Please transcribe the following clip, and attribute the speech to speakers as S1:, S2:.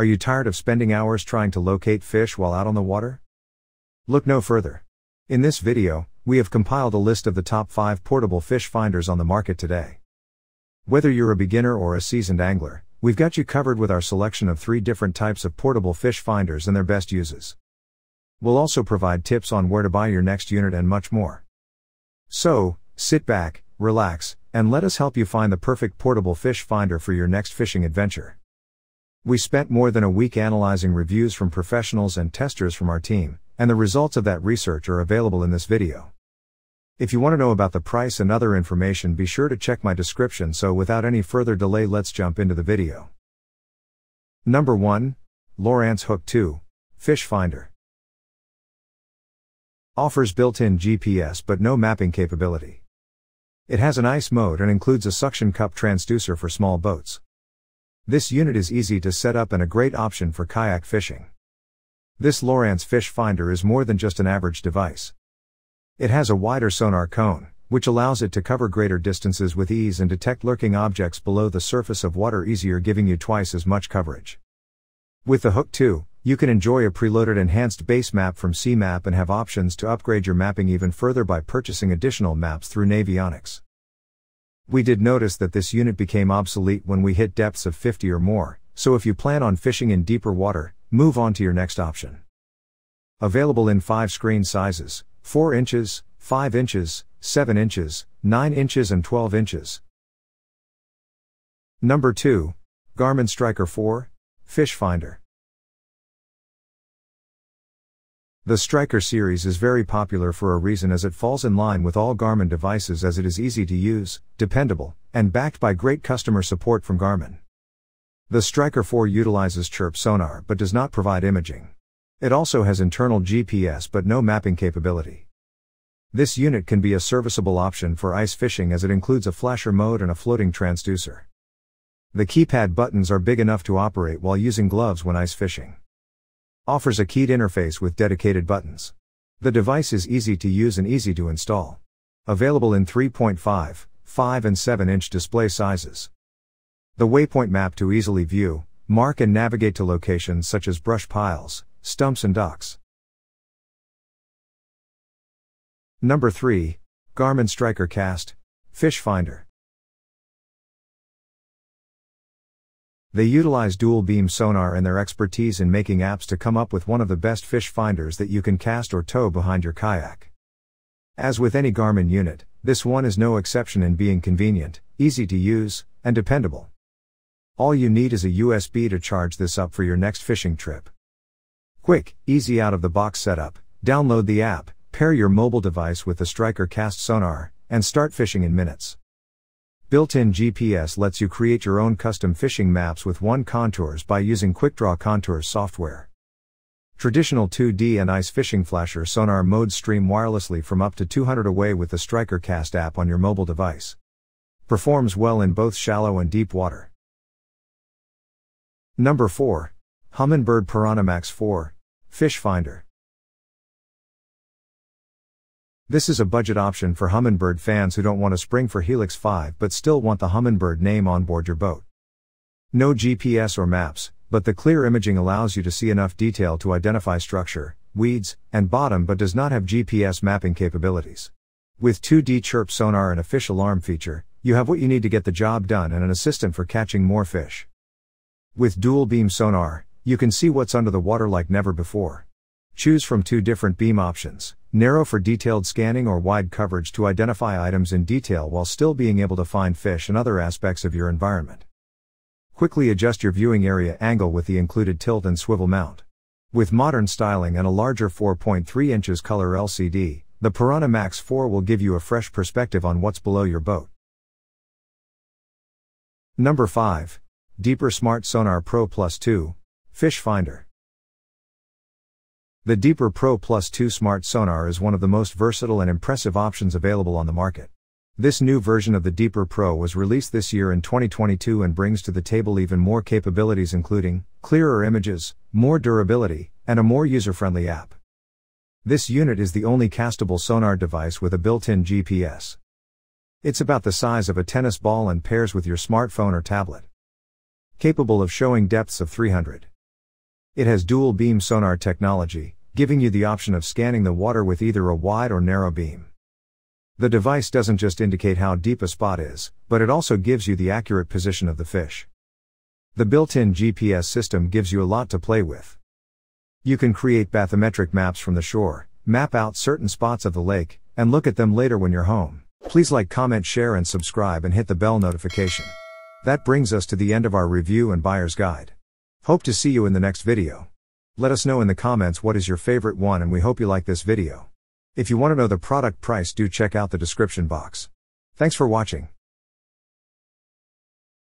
S1: Are you tired of spending hours trying to locate fish while out on the water? Look no further. In this video, we have compiled a list of the top 5 portable fish finders on the market today. Whether you're a beginner or a seasoned angler, we've got you covered with our selection of 3 different types of portable fish finders and their best uses. We'll also provide tips on where to buy your next unit and much more. So, sit back, relax, and let us help you find the perfect portable fish finder for your next fishing adventure. We spent more than a week analyzing reviews from professionals and testers from our team, and the results of that research are available in this video. If you want to know about the price and other information be sure to check my description so without any further delay let's jump into the video. Number 1. Lawrence Hook 2. Fish Finder. Offers built-in GPS but no mapping capability. It has an ice mode and includes a suction cup transducer for small boats. This unit is easy to set up and a great option for kayak fishing. This Lowrance fish finder is more than just an average device. It has a wider sonar cone, which allows it to cover greater distances with ease and detect lurking objects below the surface of water easier giving you twice as much coverage. With the hook 2, you can enjoy a preloaded enhanced base map from CMap and have options to upgrade your mapping even further by purchasing additional maps through Navionics. We did notice that this unit became obsolete when we hit depths of 50 or more, so if you plan on fishing in deeper water, move on to your next option. Available in 5 screen sizes 4 inches, 5 inches, 7 inches, 9 inches, and 12 inches. Number 2. Garmin Striker 4 Fish Finder. The Striker series is very popular for a reason as it falls in line with all Garmin devices as it is easy to use, dependable, and backed by great customer support from Garmin. The Striker 4 utilizes chirp sonar but does not provide imaging. It also has internal GPS but no mapping capability. This unit can be a serviceable option for ice fishing as it includes a flasher mode and a floating transducer. The keypad buttons are big enough to operate while using gloves when ice fishing offers a keyed interface with dedicated buttons. The device is easy to use and easy to install. Available in 3.5, 5 and 7 inch display sizes. The waypoint map to easily view, mark and navigate to locations such as brush piles, stumps and docks. Number 3. Garmin Striker Cast, Fish Finder. They utilize dual beam sonar and their expertise in making apps to come up with one of the best fish finders that you can cast or tow behind your kayak. As with any Garmin unit, this one is no exception in being convenient, easy to use, and dependable. All you need is a USB to charge this up for your next fishing trip. Quick, easy out of the box setup, download the app, pair your mobile device with the Striker Cast sonar, and start fishing in minutes. Built-in GPS lets you create your own custom fishing maps with One Contours by using QuickDraw Contours software. Traditional 2D and ice fishing flasher sonar modes stream wirelessly from up to 200 away with the StrikerCast app on your mobile device. Performs well in both shallow and deep water. Number 4. Humminbird Piranamax 4, Fish Finder. This is a budget option for Humminbird fans who don't want to spring for Helix 5 but still want the Humminbird name on board your boat. No GPS or maps, but the clear imaging allows you to see enough detail to identify structure, weeds, and bottom but does not have GPS mapping capabilities. With 2D chirp sonar and a fish alarm feature, you have what you need to get the job done and an assistant for catching more fish. With dual beam sonar, you can see what's under the water like never before. Choose from two different beam options, narrow for detailed scanning or wide coverage to identify items in detail while still being able to find fish and other aspects of your environment. Quickly adjust your viewing area angle with the included tilt and swivel mount. With modern styling and a larger 4.3 inches color LCD, the Piranha Max 4 will give you a fresh perspective on what's below your boat. Number 5. Deeper Smart Sonar Pro Plus 2. Fish Finder. The Deeper Pro Plus 2 Smart Sonar is one of the most versatile and impressive options available on the market. This new version of the Deeper Pro was released this year in 2022 and brings to the table even more capabilities, including clearer images, more durability, and a more user friendly app. This unit is the only castable sonar device with a built in GPS. It's about the size of a tennis ball and pairs with your smartphone or tablet. Capable of showing depths of 300. It has dual beam sonar technology, giving you the option of scanning the water with either a wide or narrow beam. The device doesn't just indicate how deep a spot is, but it also gives you the accurate position of the fish. The built-in GPS system gives you a lot to play with. You can create bathymetric maps from the shore, map out certain spots of the lake, and look at them later when you're home. Please like, comment, share and subscribe and hit the bell notification. That brings us to the end of our review and buyer's guide. Hope to see you in the next video. Let us know in the comments what is your favorite one and we hope you like this video. If you want to know the product price do check out the description box. Thanks for watching.